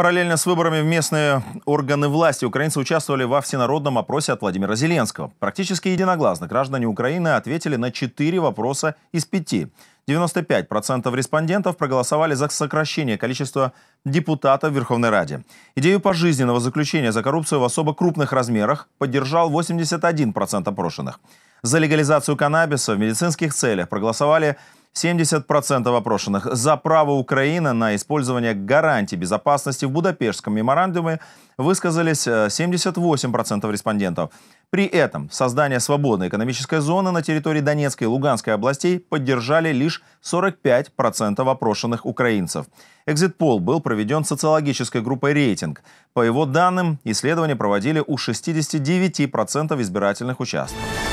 Параллельно с выборами в местные органы власти украинцы участвовали во всенародном опросе от Владимира Зеленского. Практически единогласно граждане Украины ответили на четыре вопроса из пяти. 95% респондентов проголосовали за сокращение количества депутатов в Верховной Раде. Идею пожизненного заключения за коррупцию в особо крупных размерах поддержал 81% опрошенных. За легализацию каннабиса в медицинских целях проголосовали 70% опрошенных за право Украины на использование гарантий безопасности в Будапештском меморандуме высказались 78% э, респондентов. При этом создание свободной экономической зоны на территории Донецкой и Луганской областей поддержали лишь 45% опрошенных украинцев. Экзит-пол был проведен социологической группой «Рейтинг». По его данным, исследования проводили у 69% избирательных участков.